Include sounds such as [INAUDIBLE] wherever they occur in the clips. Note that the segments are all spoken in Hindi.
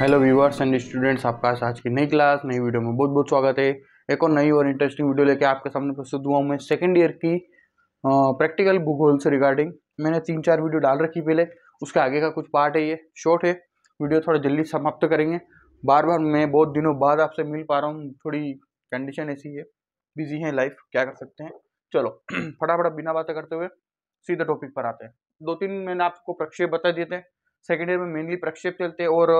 हेलो व्यूवर्स एंड स्टूडेंट्स आपका आज की नई क्लास नई वीडियो में बहुत बहुत स्वागत है एक और नई और इंटरेस्टिंग वीडियो लेके आपके सामने प्रस्तुत हुआ हूँ मैं सेकेंड ईयर की प्रैक्टिकल भूगोल से रिगार्डिंग मैंने तीन चार वीडियो डाल रखी पहले उसके आगे का कुछ पार्ट है ये शॉर्ट है वीडियो थोड़ा जल्दी समाप्त करेंगे बार बार मैं बहुत दिनों बाद आपसे मिल पा रहा हूँ थोड़ी कंडीशन ऐसी है बिजी है लाइफ क्या कर सकते हैं चलो [CLEARS THROAT] फटाफट बिना बातें करते हुए सीधे टॉपिक पर आते हैं दो तीन मैंने आपको प्रक्षेप बता दिए थे सेकेंड ईयर में मेनली प्रक्षेप चलते और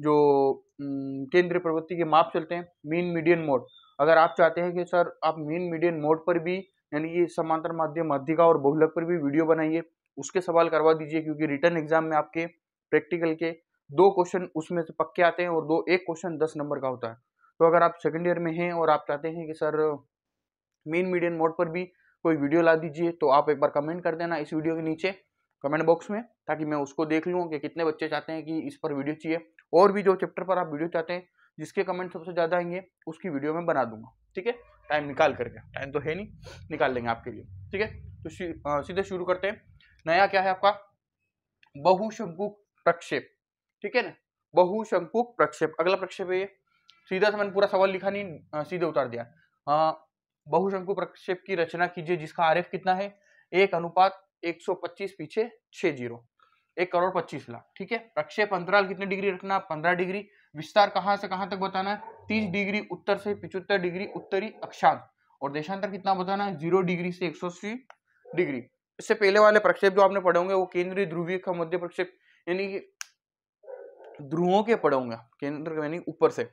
जो केंद्रीय प्रवृत्ति के माप चलते हैं मीन मीडियन मोड अगर आप चाहते हैं कि सर आप मीन मीडियन मोड पर भी यानी कि समांतर माध्यम अधिका और बहुलक पर भी वीडियो बनाइए उसके सवाल करवा दीजिए क्योंकि रिटर्न एग्जाम में आपके प्रैक्टिकल के दो क्वेश्चन उसमें से पक्के आते हैं और दो एक क्वेश्चन दस नंबर का होता है तो अगर आप सेकेंड ईयर में हैं और आप चाहते हैं कि सर मेन मीडियन मोड पर भी कोई वीडियो ला दीजिए तो आप एक बार कमेंट कर देना इस वीडियो के नीचे कमेंट बॉक्स में ताकि मैं उसको देख लूँ कि कितने बच्चे चाहते हैं कि इस पर वीडियो चाहिए और भी जो चैप्टर पर आप वीडियो चाहते हैं जिसके कमेंट सबसे ज़्यादा आएंगे उसकी वीडियो में बना दूंगा ठीक है टाइम निकाल करके टाइम तो है नहीं निकाल लेंगे आपके लिए ठीक है तो सीधे शुरू करते हैं नया क्या है आपका बहुशंकु प्रक्षेप ठीक है ना बहुशंकु प्रक्षेप अगला प्रक्षेप है ये सीधा से मैंने पूरा सवाल लिखा नहीं सीधे उतार दिया बहुशंकु प्रक्षेप की रचना कीजिए जिसका आरएफ कितना है एक अनुपात 125 पीछे छह जीरो एक करोड़ पच्चीस लाख ठीक है प्रक्षेप अंतराल कितने डिग्री रखना पंद्रह डिग्री विस्तार कहाँ से कहाँ तक बताना है तीस डिग्री उत्तर से पिछहत्तर डिग्री उत्तरी अक्षांश और देशांतर कितना बताना है जीरो डिग्री से एक डिग्री इससे पहले वाले प्रक्षेप जो आपने पढ़े होंगे वो केंद्रीय ध्रुवीय का मध्य प्रक्षेप यानी कि ध्रुवों के पढ़े होंगे केंद्र यानी ऊपर से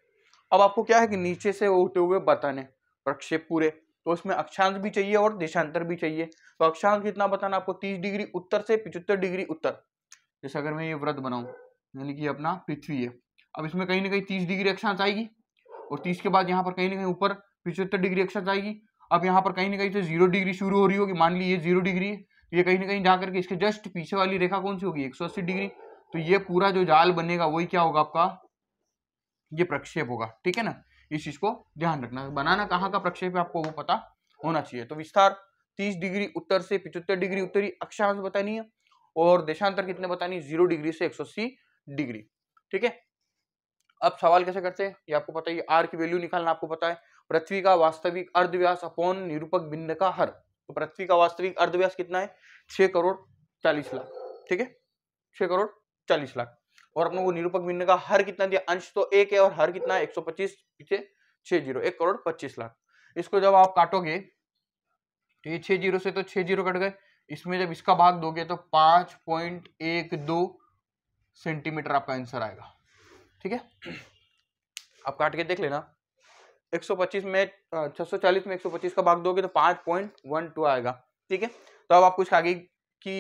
अब आपको क्या है कि नीचे से होते हुए बताने प्रक्षेप पूरे तो उसमें अक्षांश भी चाहिए और देशांतर भी चाहिए तो अक्षांश कितना बताना आपको तीस डिग्री उत्तर से पिछहत्तर डिग्री उत्तर जैसे अगर मैं ये व्रत बनाऊँ यानी कि अपना पृथ्वी है अब इसमें कहीं ना कहीं तीस डिग्री अक्षांश आएगी और तीस के बाद यहाँ पर कहीं ना कहीं ऊपर पिछहत्तर डिग्री अक्षांश आएगी अब यहाँ पर कहीं ना कहीं से तो जीरो डिग्री शुरू हो रही होगी मान ली ये जीरो डिग्री है तो ये कहीं ना कहीं जा करके इसके जस्ट पीछे वाली रेखा कौन सी होगी एक सौ अस्सी डिग्री तो ये पूरा जो जाल बनेगा वही क्या होगा आपका ये प्रक्षेप होगा ठीक है ना इस चीज को ध्यान रखना बनाना कहाँ का प्रक्षेप है आपको वो पता होना चाहिए तो विस्तार तीस डिग्री उत्तर से पिछहत्तर डिग्री उत्तरी अक्षांश बतानी है और देशांतर कितने बतानी जीरो डिग्री से 180 डिग्री ठीक है अब सवाल कैसे करते हैं ये आपको पता है आर की वैल्यू निकालना आपको पता है पृथ्वी का वास्तविक अर्धव्यास अपॉन निरूपक बिंद का हर तो पृथ्वी का वास्तविक अर्धव्यास कितना है छह करोड़ चालीस लाख ठीक है छह करोड़ चालीस लाख और अपने को निरूपक बिंद का हर कितना दिया अंश तो एक है और हर कितना है एक सौ पच्चीस पीछे छह जीरो एक करोड़ पच्चीस लाख इसको जब आप काटोगे तो ये छह जीरो से तो छह जीरो कट गए इसमें जब इसका भाग दोगे तो पांच पॉइंट एक दो सेंटीमीटर आपका आंसर आएगा ठीक है आप काट के देख लेना 125 में 640 में 125 का भाग दोगे तो पांच पॉइंट वन टू आएगा ठीक है तो अब आपको इसका आगे की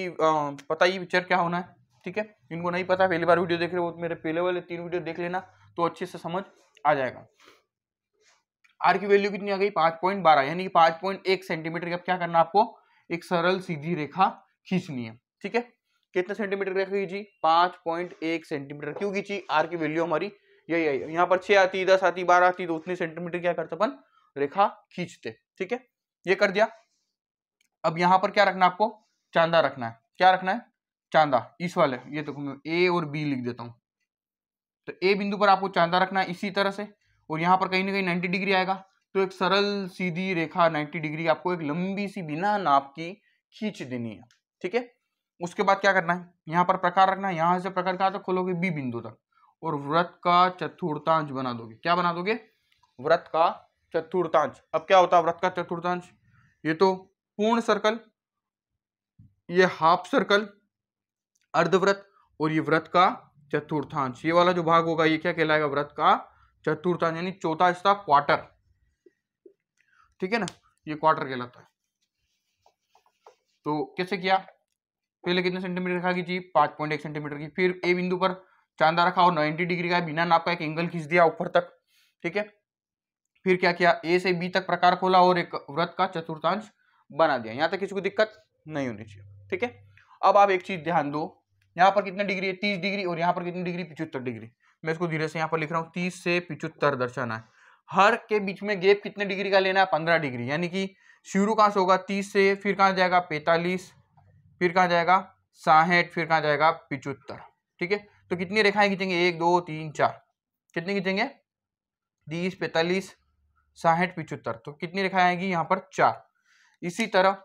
पता ही पिक्चर क्या होना है ठीक है इनको नहीं पता पहली बार वीडियो देख रहे हो मेरे पहले वाले तीन वीडियो देख लेना तो अच्छे से समझ आ जाएगा आर की वैल्यू कितनी आ गई पांच पॉइंट बारह यानी कि पांच पॉइंट एक सेंटीमीटर क्या करना आपको एक सरल सीधी रेखा खींचनी है ठीक है कितने सेंटीमीटर रेखा खींची पांच पॉइंट एक सेंटीमीटर क्यों खींची आर की वैल्यू हमारी यही आई यहाँ पर छह आती दस आती बारह आती तो उतनी सेंटीमीटर क्या करते अपन रेखा खींचते ठीक है ये कर दिया अब यहां पर क्या रखना आपको चांदा रखना है क्या रखना है चांदा इस वाले ये देखो मैं ए और बी लिख देता हूं तो ए बिंदु पर आपको चांदा रखना है इसी तरह से और यहां पर कहीं ना कहीं 90 डिग्री आएगा तो एक सरल सीधी रेखा 90 डिग्री आपको एक लंबी सी बिना नाप की खींच देनी है ठीक है उसके बाद क्या करना है यहाँ पर प्रकार रखना है यहाँ से प्रकार कहाँ तक खोलोगे बी बिंदु तक और व्रत का चतुर्थांश बना दोगे क्या बना दोगे व्रत का चतुर्थांश अब क्या होता है व्रत का चतुर्थांश ये तो पूर्ण सर्कल ये हाफ सर्कल अर्धव्रत और ये व्रत का चतुर्थांश ये वाला जो भाग होगा ये क्या कहलाएगा व्रत का चतुर्थांश यानी चौथा हिस्सा क्वार्टर ठीक है ना ये क्वार्टर कहलाता है तो कैसे किया पहले कितने सेंटीमीटर रखा कि जी पांच पॉइंट एक सेंटीमीटर की फिर ए बिंदु पर चांदा रखा और 90 डिग्री का बिना नाप का एक एंगल खींच दिया ऊपर तक ठीक है फिर क्या किया ए से बी तक प्रकार खोला और एक व्रत का चतुर्थांश बना दिया यहाँ तक किसी को दिक्कत नहीं होनी चाहिए ठीक है अब आप एक चीज ध्यान दो यहाँ पर कितने डिग्री है तीस डिग्री और यहाँ पर कितनी डिग्री पिछहत्तर डिग्री मैं इसको धीरे से यहाँ पर लिख रहा हूँ तीस से पिछहत्तर दर्शाना है हर के बीच में गेप कितने डिग्री का लेना है पंद्रह डिग्री यानी कि शुरू कहाँ से होगा तीस से फिर कहाँ जाएगा पैंतालीस फिर कहाँ जाएगा साठ फिर कहाँ जाएगा पिचहत्तर ठीक है तो कितनी रेखाएं खींचेंगे एक दो तीन चार कितनी खींचेंगे तीस पैंतालीस साठ पिचहत्तर तो कितनी रेखाएं आएगी यहाँ पर चार इसी तरह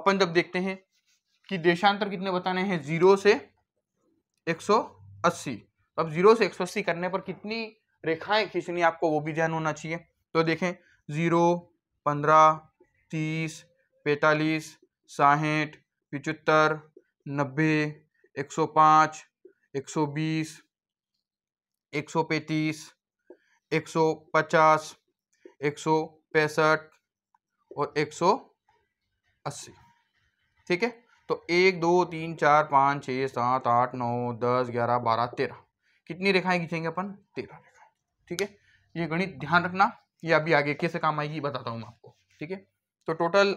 अपन जब देखते हैं कि देशांतर कितने बताने हैं जीरो से सौ अस्सी अब जीरो से अस्सी करने पर कितनी रेखाएं खींचनी आपको वो भी ध्यान होना चाहिए तो देखें ज़ीरो पंद्रह तीस पैंतालीस साठ पिचहत्तर नब्बे एक सौ पाँच एक सौ बीस एक सौ पैंतीस एक सौ पचास एक सौ पैंसठ और एक सौ अस्सी ठीक है तो एक दो तीन चार पाँच छः सात आठ नौ दस ग्यारह बारह तेरह कितनी रेखाएं खींचेंगे अपन तेरह ठीक है ये गणित ध्यान रखना ये अभी आगे कैसे काम आएगी बताता हूँ मैं आपको ठीक है तो टोटल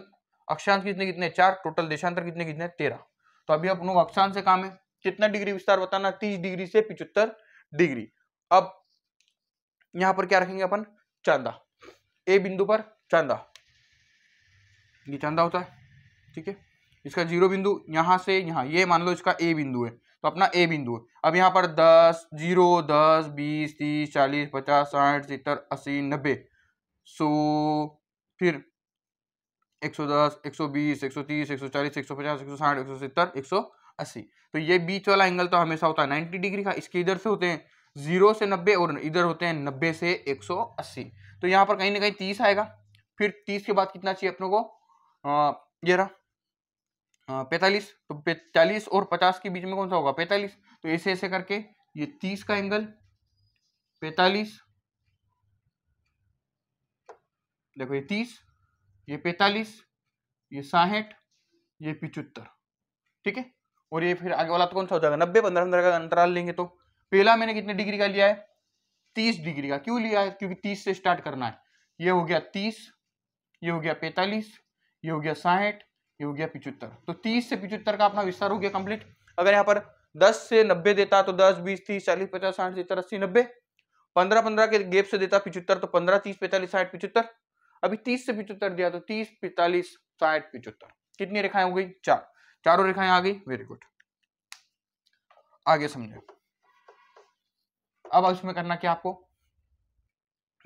अक्षांश कितने कितने चार टोटल देशांतर कितने कितने तेरह तो अभी आप लोग अक्षांश से काम है कितना डिग्री विस्तार बताना तीस डिग्री से पिचहत्तर डिग्री अब यहाँ पर क्या रखेंगे अपन चांदा ए बिंदु पर चांदा ये चांदा होता है ठीक है इसका जीरो बिंदु यहाँ से यहाँ ये मान लो इसका ए बिंदु है तो अपना ए बिंदु अब यहाँ पर दस जीरो दस बीस तीस चालीस पचास साठ सत्तर अस्सी नब्बे सो फिर एक सौ दस एक सौ बीस एक सौ तीस एक सौ चालीस एक सौ पचास एक सौ साठ एक सौ सत्तर एक सौ अस्सी तो ये बीच वाला एंगल तो हमेशा होता है नाइन्टी डिग्री का इसके इधर से होते हैं जीरो से नब्बे और इधर होते हैं नब्बे से एक सौ अस्सी तो यहाँ पर कहीं ना कहीं तीस आएगा फिर तीस के बाद कितना चाहिए अपनों को आ, ये रहा हाँ, पैंतालीस तो चालीस और पचास के बीच में कौन सा होगा पैंतालीस तो ऐसे ऐसे करके ये तीस का एंगल पैतालीस देखो ये तीस ये पैतालीस ये साठ ये पिचहत्तर ठीक है और ये फिर आगे वाला तो कौन सा हो जाएगा नब्बे पंद्रह पंद्रह का अंतराल लेंगे तो पहला मैंने कितने डिग्री का लिया है तीस डिग्री का क्यों लिया है क्योंकि तीस से स्टार्ट करना है ये हो गया तीस ये हो गया पैंतालीस ये हो गया साठ ये हो गया पिचहत्तर तो तीस से पिचहत्तर का अपना विस्तार हो गया कंप्लीट अगर यहाँ पर दस से नब्बे देता तो दस बीस तीस चालीस पचास साठ सत्तर अस्सी नब्बे पंद्रह पंद्रह के गेप से देता पिचहत्तर तो पंद्रह तीस पैंतालीस साठ पिचहत्तर अभी तीस से पिचहत्तर दिया तो तीस पैंतालीस साठ पिचहत्तर कितनी रेखाएं हो गई चार चारों रेखाएं आ गई वेरी गुड आगे समझे अब इसमें करना क्या आपको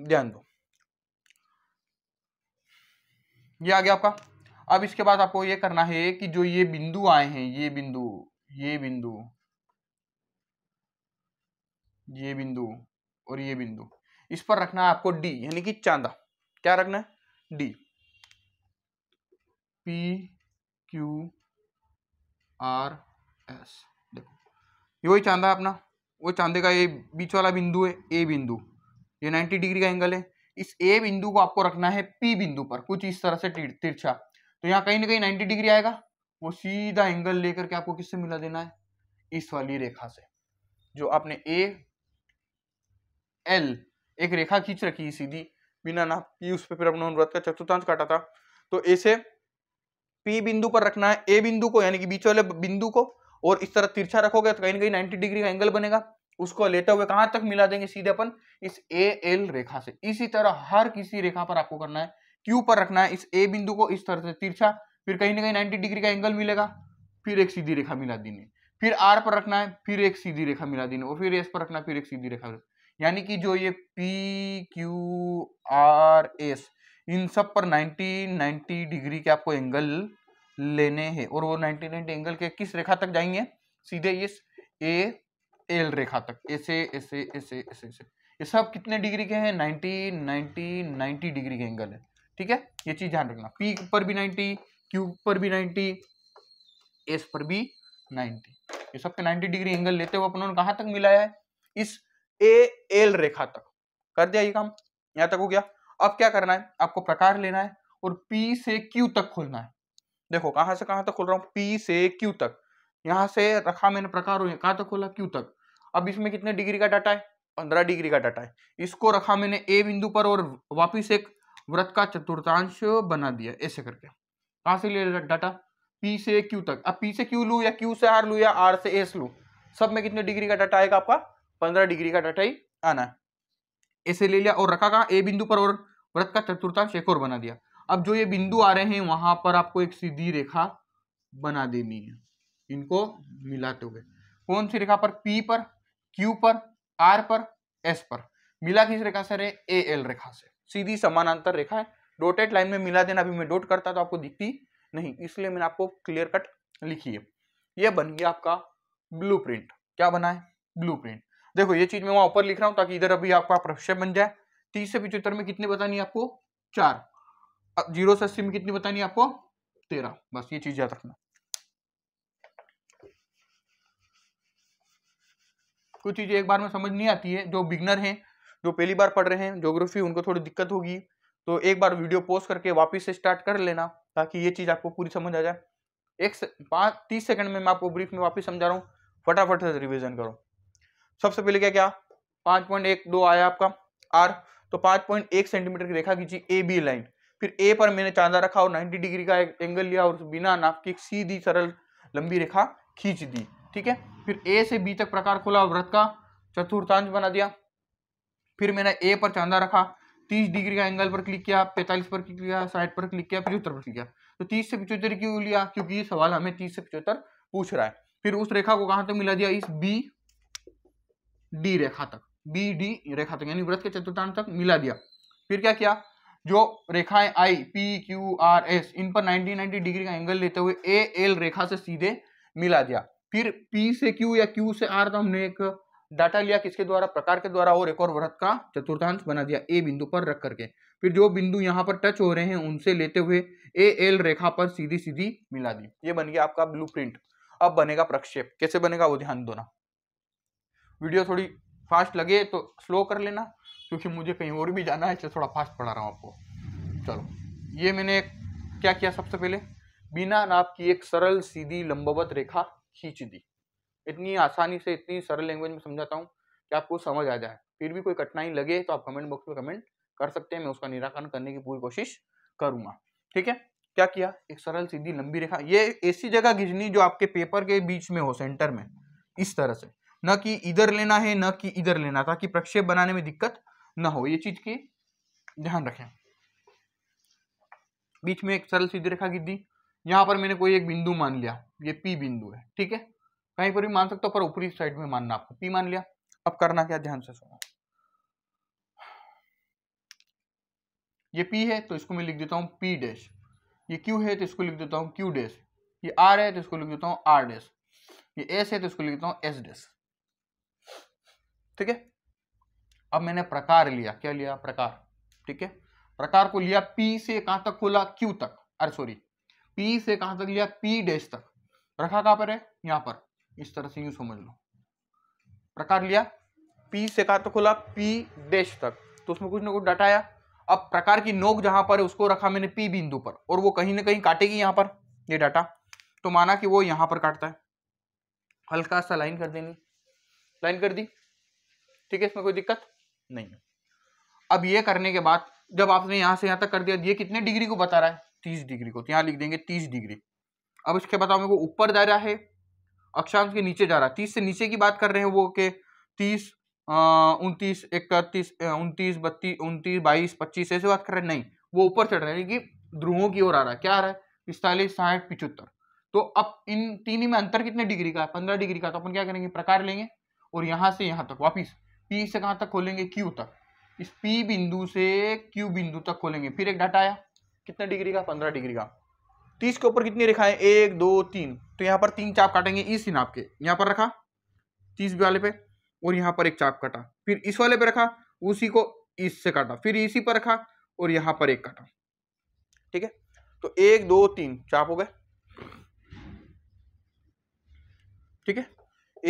ध्यान दो ये आ गया आपका अब इसके बाद आपको ये करना है कि जो ये बिंदु आए हैं ये बिंदु ये बिंदु ये बिंदु और ये बिंदु इस पर रखना है आपको डी यानी कि चांदा क्या रखना है D P Q R S देखो ये वही चांदा है अपना वो चांदे का ये बीच वाला बिंदु है ए बिंदु ये 90 डिग्री का एंगल है इस ए बिंदु को आपको रखना है पी बिंदु पर कुछ इस तरह से तिरछा तो यहाँ कहीं ना कहीं नाइन्टी डिग्री आएगा वो सीधा एंगल लेकर के आपको किससे मिला देना है इस वाली रेखा से जो आपने ए एल एक रेखा खींच रखी है सीधी बिना ना पी उस पर फिर का चतुर्थांश काटा था तो ए से पी बिंदु पर रखना है ए बिंदु को यानी कि बीच वाले बिंदु को और इस तरह तिरछा रखोगे तो कहीं ना कहीं नाइन्टी डिग्री का एंगल बनेगा उसको लेते हुए कहां तक मिला देंगे सीधे अपन इस ए एल रेखा से इसी तरह हर किसी रेखा पर आपको करना है क्यू पर रखना है इस ए बिंदु को इस तरह से तिरछा फिर कहीं ना कहीं नाइन्टी डिग्री का एंगल मिलेगा फिर एक सीधी रेखा मिला दीने फिर आर पर रखना है फिर एक सीधी रेखा मिला दीने और फिर एस पर रखना फिर एक सीधी रेखा यानी कि जो ये पी क्यू आर एस इन सब पर 90 90 डिग्री के आपको एंगल लेने हैं और वो 90 90 एंगल के किस रेखा तक जाएंगे सीधे इस ए एल रेखा तक ऐसे ऐसे ऐसे ऐसे ऐसे ये सब कितने डिग्री के हैं 90 90 90 डिग्री के एंगल है ठीक है ये चीज ध्यान रखना पी पर भी नाइनटी क्यू पर भी नाइनटी एस पर भी नाइनटी ये सब के नाइनटी डिग्री एंगल लेते हुए अपनों ने कहा तक मिलाया है इस ए एल रेखा तक कर दिया ये काम यहां तक हो गया अब क्या करना है आपको प्रकार लेना है और पी से क्यू तक खोलना है देखो कहां से कहां तक खोल रहा हूं पी से क्यू तक यहां से रखा मैंने प्रकार कहां तक खोला क्यू तक अब इसमें कितने डिग्री का डाटा है पंद्रह डिग्री का डाटा है इसको रखा मैंने ए बिंदु पर और वापिस एक व्रत का चतुर्थांश बना दिया ऐसे करके कहाँ से ले डाटा पी से क्यू तक अब पी से क्यू लू या क्यू से आर लू या आर से एस लू सब में कितने डिग्री का डाटा आएगा आपका पंद्रह डिग्री का डाटा ही आना है ऐसे ले लिया और रखा कहा ए बिंदु पर और व्रत का चतुर्थांश एक और बना दिया अब जो ये बिंदु आ रहे हैं वहां पर आपको एक सीधी रेखा बना देनी है इनको मिलाते हुए कौन सी रेखा पर पी पर क्यू पर आर पर एस पर मिला किस रेखा से रहे ए एल रेखा से सीधी समानांतर रेखा है डोटेड लाइन में मिला देना अभी मैं डोट करता तो आपको दिखती नहीं इसलिए मैंने आपको क्लियर कट लिखी है ये बन गया आपका ब्लू क्या बना है ब्लू देखो ये चीज मैं वहां ऊपर लिख रहा हूं ताकि इधर अभी आपका प्रश्न बन जाए तीस से पिछहत्तर में कितने बतानी आपको चार जीरो से अस्सी में कितनी बतानी आपको तेरह बस ये चीज याद रखना कुछ चीजें एक बार में समझ नहीं आती है जो बिगनर हैं जो पहली बार पढ़ रहे हैं जोग्राफी उनको थोड़ी दिक्कत होगी तो एक बार वीडियो पोस्ट करके वापस से स्टार्ट कर लेना ताकि ये चीज़ आपको पूरी समझ आ जाए एक से, पाँच तीस सेकंड में मैं आपको ब्रीफ में वापस समझा रहा हूँ फटाफट से रिविजन करो सबसे पहले क्या क्या पाँच पॉइंट एक दो आया आपका आर तो पाँच पॉइंट एक सेंटीमीटर की रेखा खींची ए बी लाइन फिर ए पर मैंने चांदा रखा और नाइन्टी डिग्री का एक एंगल लिया और बिना नाप की सीधी सरल लंबी रेखा खींच दी ठीक है फिर ए से बी तक प्रकार खोला व्रत का चतुर्थांश बना दिया फिर मैंने ए पर चांदा रखा तीस डिग्री का एंगल पर क्लिक किया पैंतालीस पर क्लिक किया साइड पर क्लिक किया पिछहत्तर पर क्लिक किया तो तीस से पिछहत्तर क्यों लिया क्योंकि ये सवाल हमें तीस से पिछहत्तर पूछ रहा है फिर उस रेखा को कहां तक मिला दिया इस बी डी रेखा तक बी डी रेखा तक यानी व्रत के चतुर्थांश तक मिला दिया फिर क्या किया जो रेखाएं आई पी क्यू आर एस इन पर 90 90 डिग्री का एंगल लेते हुए ए एल रेखा से सीधे मिला दिया फिर पी से क्यू या क्यू से आर तो हमने एक डाटा लिया किसके द्वारा प्रकार के द्वारा और एक और वृत्त का चतुर्थांश बना दिया ए बिंदु पर रख करके फिर जो बिंदु यहाँ पर टच हो रहे हैं उनसे लेते हुए ए एल रेखा पर सीधी सीधी मिला दी ये बन गया आपका ब्लू प्रिंट अब बनेगा प्रक्षेप कैसे बनेगा वो ध्यान दो ना वीडियो थोड़ी फास्ट लगे तो स्लो कर लेना क्योंकि मुझे कहीं और भी जाना है इसलिए थोड़ा फास्ट पढ़ा रहा हूँ आपको चलो ये मैंने क्या किया सबसे पहले बिना नाप की एक सरल सीधी लंबवत रेखा खींच दी इतनी आसानी से इतनी सरल लैंग्वेज में समझाता हूँ कि आपको समझ आ जाए फिर भी कोई कठिनाई लगे तो आप कमेंट बॉक्स में कमेंट कर सकते हैं मैं उसका निराकरण करने की पूरी कोशिश करूँगा ठीक है क्या किया एक सरल सीधी लंबी रेखा ये ऐसी जगह घिजनी जो आपके पेपर के बीच में हो सेंटर में इस तरह से न कि इधर लेना है न कि इधर लेना ताकि प्रक्षेप बनाने में दिक्कत न हो ये चीज की ध्यान रखें बीच में एक सरल सीधी रेखा खींच दी यहाँ पर मैंने कोई एक बिंदु मान लिया ये पी बिंदु है ठीक है कहीं पर भी मान सकते हो पर ऊपरी साइड में मानना आपको पी मान लिया अब करना क्या ध्यान से सुनो ये पी है तो इसको मैं लिख देता हूँ पी डैश ये क्यू है तो इसको लिख देता हूँ क्यू डैश ये आर है तो इसको लिख देता हूँ आर डैश ये एस है तो इसको लिख देता हूँ एस डैश ठीक है अब मैंने प्रकार लिया क्या लिया प्रकार ठीक है प्रकार को लिया पी से कहां तक खोला क्यू तक अरे सॉरी पी से कहां तक लिया पी डैश तक रखा कहां पर है यहां पर इस तरह से यू समझ लो प्रकार लिया पी से कहा तो खोला पी देश तक तो उसमें कुछ ना कुछ डाटा आया अब प्रकार की नोक जहां पर है उसको रखा मैंने पी बिंदु पर और वो कहीं ना कहीं काटेगी यहाँ पर ये डाटा तो माना कि वो यहाँ पर काटता है हल्का सा लाइन कर देनी लाइन कर दी ठीक है इसमें कोई दिक्कत नहीं है अब ये करने के बाद जब आपने यहां से यहां तक कर दिया ये कितने डिग्री को बता रहा है तीस डिग्री को तो यहां लिख देंगे तीस डिग्री अब इसके बताओ मेरे को ऊपर दायरा है अक्षांश के नीचे जा रहा है तीस से नीचे की बात कर रहे हैं वो के तीस उनतीस इकतीस उनतीस बत्तीस उनतीस बाईस पच्चीस ऐसे बात कर रहे हैं नहीं वो ऊपर चढ़ रहे हैं कि ध्रुवों की ओर आ रहा है क्या आ रहा है पिस्तालीस साठ पिचहत्तर तो अब इन तीन में अंतर कितने डिग्री का पंद्रह डिग्री का तो अपन क्या करेंगे प्रकार लेंगे और यहाँ से यहाँ तक वापिस पी से कहाँ तक खोलेंगे क्यू तक इस पी बिंदु से क्यू बिंदु तक खोलेंगे फिर एक डाटा आया कितने डिग्री का पंद्रह डिग्री का तीस के ऊपर कितनी रेखाएं एक दो तीन तो यहाँ पर तीन चाप काटेंगे इस नाप के यहाँ पर रखा तीस वाले पे और यहाँ पर एक चाप काटा फिर इस वाले पे रखा उसी को इससे काटा फिर इसी पर रखा और यहाँ पर एक काटा ठीक है तो एक दो तीन चाप हो गए ठीक है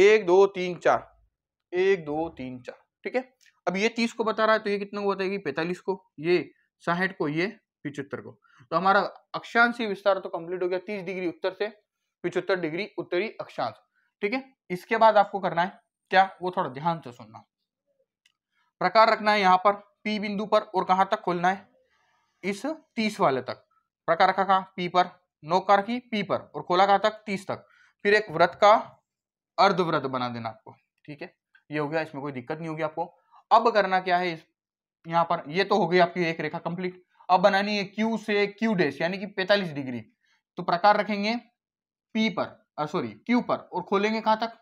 एक दो तीन चार एक दो तीन चार ठीक है अब ये तीस को बता रहा है तो ये कितने को बताएगी पैंतालीस को ये साठ को ये पिछहत्तर को तो हमारा अक्षांशी विस्तार तो कंप्लीट हो गया तीस डिग्री उत्तर से पिछहत्तर डिग्री उत्तरी अक्षांश ठीक है इसके बाद आपको करना है क्या वो थोड़ा ध्यान से सुनना प्रकार रखना है यहाँ पर पी बिंदु पर और कहा तक खोलना है इस तीस वाले तक प्रकार रखा कहा पी पर नौकार की पी पर और खोला कहा तक तीस तक फिर एक व्रत का अर्धव्रत बना देना आपको ठीक है ये हो गया इसमें कोई दिक्कत नहीं होगी आपको अब करना क्या है यहां यहाँ पर ये तो हो गई आपकी एक रेखा कंप्लीट अब बनानी है क्यू से क्यू डैश यानी कि पैतालीस डिग्री तो प्रकार रखेंगे पी पर सॉरी क्यू पर और खोलेंगे कहां तक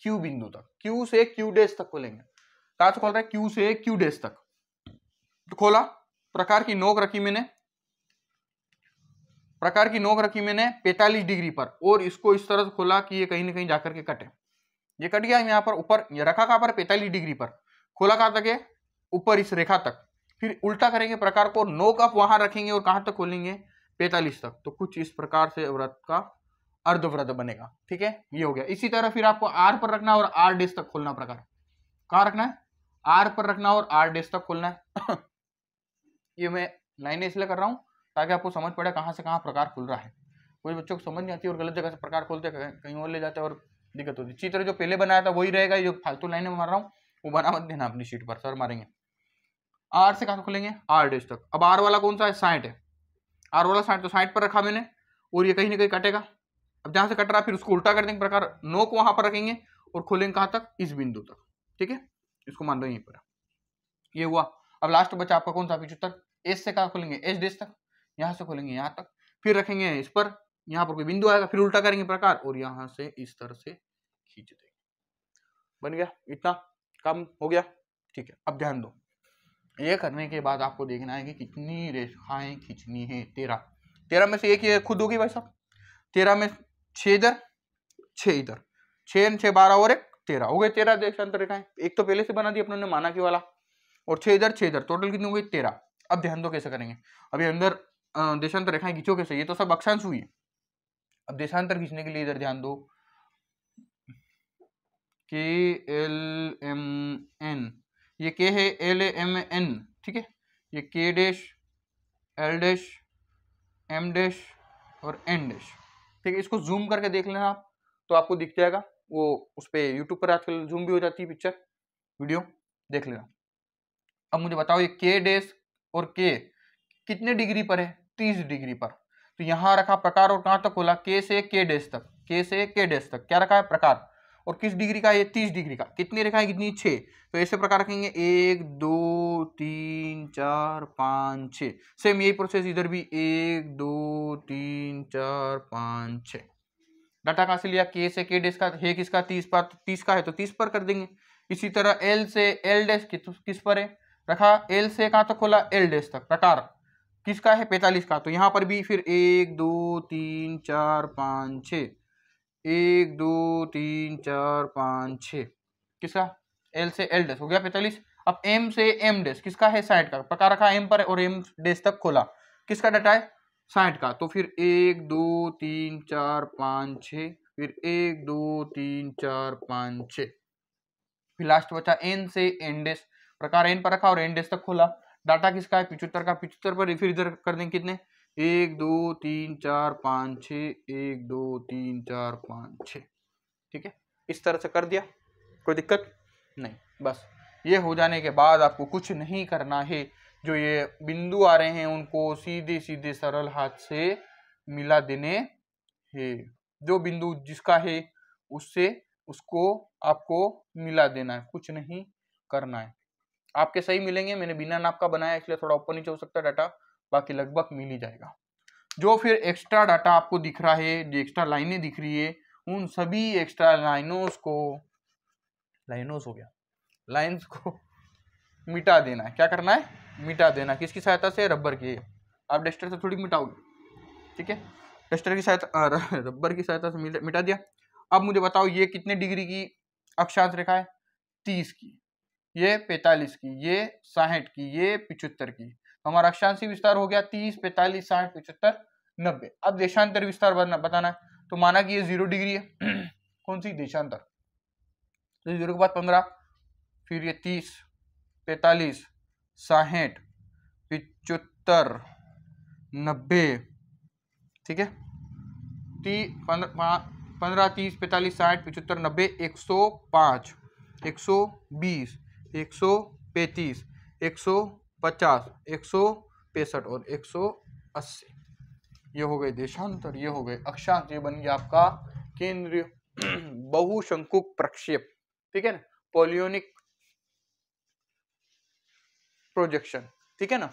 क्यू बिंदु तक क्यू से क्यू डैश तक खोलेंगे कहा से खोल रहे क्यू से क्यू डैश तक तो खोला प्रकार की नोक रखी मैंने प्रकार की नोक रखी मैंने पैतालीस डिग्री पर और इसको इस तरह से खोला कि ये कहीं ना कहीं जाकर के कटे ये कट गया यहां पर ऊपर ये रखा कहां पर पैतालीस डिग्री पर खोला कहाँ तक है ऊपर इस रेखा तक फिर उल्टा करेंगे प्रकार को नोक कप वहां रखेंगे और कहाँ तक खोलेंगे पैंतालीस तक तो कुछ इस प्रकार से व्रत का अर्धव्रत बनेगा ठीक है ये हो गया इसी तरह फिर आपको आर पर रखना और आर डेस तक खोलना प्रकार कहाँ रखना है आर पर रखना और आर डेस तक खोलना है [COUGHS] ये मैं लाइनें इसलिए कर रहा हूं ताकि आपको समझ पड़े कहां से कहां प्रकार खुल रहा है कोई बच्चों को समझ नहीं आती और गलत जगह से प्रकार खोलते कहीं और ले जाते और दिक्कत होती चित्र जो पहले बनाया था वही रहेगा जो फालतू में मार रहा हूँ वो बना मत देना अपनी शीट पर सर मारेंगे आर से कहाँ खोलेंगे आर डैश तक अब आर वाला कौन सा है साइट है आर वाला साइट तो साइट पर रखा मैंने और ये कहीं ना कहीं कटेगा अब जहाँ से कट रहा फिर उसको उल्टा कर देंगे प्रकार नोक वहाँ पर रखेंगे और खोलेंगे कहाँ तक इस बिंदु तक ठीक है इसको मान लो यहीं पर ये हुआ अब लास्ट बचा आपका कौन सा पिछहत्तर एस से कहाँ खोलेंगे एस डैश तक यहाँ से खोलेंगे यहाँ तक फिर रखेंगे इस पर यहाँ पर कोई बिंदु आएगा फिर उल्टा करेंगे प्रकार और यहाँ से इस तरह से खींच देंगे बन गया इतना काम हो गया ठीक है अब ध्यान दो ये करने के बाद आपको देखना है कि कितनी रेखाएं खींचनी है तेरह तेरह में से एक ये खुद होगी भाई साहब तेरह में छह इधर छः इधर छः छः बारह और एक तेरह हो गए तेरह देशांतर रेखाएं एक तो पहले से बना दी अपने ने माना की वाला और छह इधर छह इधर टोटल कितनी हो गई तेरह अब ध्यान दो कैसे करेंगे अभी अंदर देशांतर रेखाएं खींचो कैसे ये तो सब अक्षांश हुई है अब देशांतर खींचने के लिए इधर ध्यान दो के एल एम एन ये के है एल एम एन ठीक है ये K dash L dash M dash और एन डैश ठीक है इसको जूम करके देख लेना आप तो आपको दिख जाएगा वो उस पर यूट्यूब पर आजकल जूम भी हो जाती है पिक्चर वीडियो देख लेना अब मुझे बताओ ये के डैश और के कितने डिग्री पर है तीस डिग्री पर तो यहाँ रखा प्रकार और कहाँ तक खोला के से के डैश तक के से के डैश तक क्या रखा है प्रकार और किस डिग्री का ये तीस डिग्री का कितनी रेखाएं कितनी छः तो ऐसे प्रकार रखेंगे एक दो तीन चार पाँच छः सेम यही प्रोसेस इधर भी एक दो तीन चार पाँच छः डाटा कहाँ से लिया के से के डेस का है किसका तीस पर तो तीस का है तो तीस पर कर देंगे इसी तरह एल से एल डेस किस पर है रखा एल से कहाँ तक खोला एल डेस तक प्रकार किसका है पैंतालीस का तो यहाँ पर भी फिर एक दो तीन चार पाँच छः एक दो तीन चार पाँच छ किसका एल से एल डेस हो गया पैंतालीस अब एम से एम डेस किसका है साइड का पका रखा एम पर और एम डेस तक खोला किसका डाटा है साइड का तो फिर एक दो तीन चार पाँच छ फिर एक दो तीन चार पाँच छ फिर लास्ट बचा एन से एन डेस प्रकार एन पर रखा और एन डेस तक खोला डाटा किसका है पिछुत्तर का पिचहत्तर पर फिर इधर कर देंगे कितने एक दो तीन चार पाँच छ एक दो तीन चार पाँच छ ठीक है इस तरह से कर दिया कोई दिक्कत नहीं बस ये हो जाने के बाद आपको कुछ नहीं करना है जो ये बिंदु आ रहे हैं उनको सीधे सीधे सरल हाथ से मिला देने है जो बिंदु जिसका है उससे उसको आपको मिला देना है कुछ नहीं करना है आपके सही मिलेंगे मैंने बिना नाप का बनाया इसलिए थोड़ा ऊपर नीचे हो सकता है डाटा बाकी लगभग मिल ही जाएगा जो फिर एक्स्ट्रा डाटा आपको दिख रहा है जो एक्स्ट्रा लाइनें दिख रही है उन सभी एक्स्ट्रा लाइनों को लाइनोस हो गया लाइन्स को मिटा देना है क्या करना है मिटा देना किसकी सहायता से रबर की आप डस्टर से थोड़ी मिटाओगे ठीक है डस्टर की सहायता रबर की सहायता से मिटा दिया अब मुझे बताओ ये कितने डिग्री की अक्षांश रेखा है तीस की ये पैंतालीस की ये साठ की ये पिचहत्तर की हमारा अक्षांशी विस्तार हो गया तीस पैंतालीस साठ पचहत्तर नब्बे अब देशांतर विस्तार बताना है तो माना कि ये जीरो डिग्री है [CLEARS THROAT] कौन सी देशांतर तो जीरो के बाद पंद्रह फिर ये तीस पैतालीस साठ पिचहत्तर नब्बे ठीक है ती पंद्रह तीस पैंतालीस साठ पिचत्तर नब्बे एक सौ पाँच एक सौ बीस एक सौ पैंतीस एक सौ पचास एक सौ पैंसठ और एक सौ अस्सी ये हो गए देशांतर ये हो गए अक्षांश ये बन गया आपका केंद्रीय [CLEARS THROAT] बहुशंकुक प्रक्षेप ठीक है ना पोलियोनिक प्रोजेक्शन ठीक है ना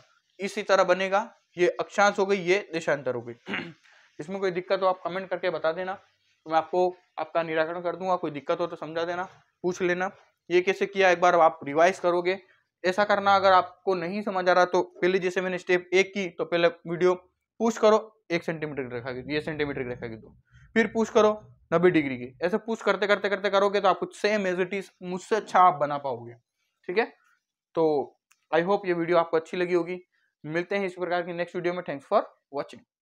इसी तरह बनेगा ये अक्षांश हो गई ये देशांतर हो गई [CLEARS THROAT] इसमें कोई दिक्कत हो आप कमेंट करके बता देना तो मैं आपको आपका निराकरण कर दूंगा कोई दिक्कत हो तो समझा देना पूछ लेना ये कैसे किया एक बार आप रिवाइज करोगे ऐसा करना अगर आपको नहीं समझ आ रहा तो पहले जैसे मैंने स्टेप एक की तो पहले वीडियो पुश करो एक सेंटीमीटर की रेखा की ये सेंटीमीटर की रेखा की दो फिर पुश करो नब्बे डिग्री की ऐसे पुश करते करते करते करोगे तो आप कुछ सेम एज इट इज मुझसे अच्छा आप बना पाओगे ठीक है तो आई होप ये वीडियो आपको अच्छी लगी होगी मिलते हैं इस प्रकार की नेक्स्ट वीडियो में थैंक्स फॉर वॉचिंग